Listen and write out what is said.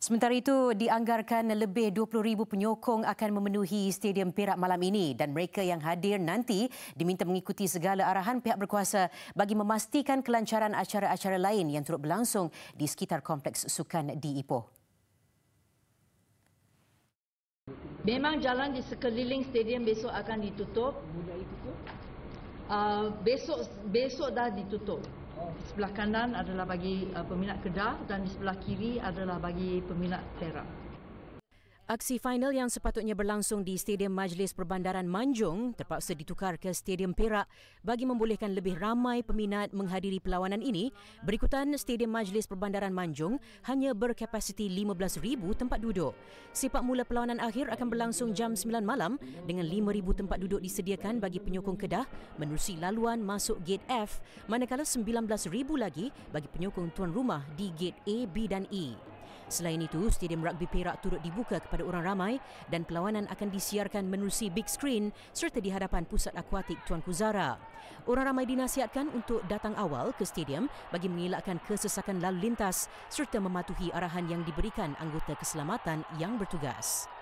Sementara itu, dianggarkan lebih 20,000 penyokong akan memenuhi Stadium Perak malam ini dan mereka yang hadir nanti diminta mengikuti segala arahan pihak berkuasa bagi memastikan kelancaran acara-acara lain yang turut berlangsung di sekitar Kompleks Sukan di Ipoh. Memang jalan di sekeliling stadium besok akan ditutup. Uh, besok besok dah ditutup sebelah kanan adalah bagi uh, peminat Kedah dan di sebelah kiri adalah bagi peminat Perak. Aksi final yang sepatutnya berlangsung di Stadium Majlis Perbandaran Manjung terpaksa ditukar ke Stadium Perak bagi membolehkan lebih ramai peminat menghadiri perlawanan ini. Berikutan Stadium Majlis Perbandaran Manjung hanya berkapasiti 15,000 tempat duduk. Sepak mula perlawanan akhir akan berlangsung jam 9 malam dengan 5,000 tempat duduk disediakan bagi penyokong Kedah menerusi laluan masuk Gate F manakala 19,000 lagi bagi penyokong tuan rumah di Gate A, B dan E. Selain itu, stadium rugby Perak turut dibuka kepada orang ramai dan perlawanan akan disiarkan menerusi big screen serta di hadapan pusat akuatik Tuan Kuzara. Orang ramai dinasihatkan untuk datang awal ke stadium bagi mengelakkan kesesakan lalu lintas serta mematuhi arahan yang diberikan anggota keselamatan yang bertugas.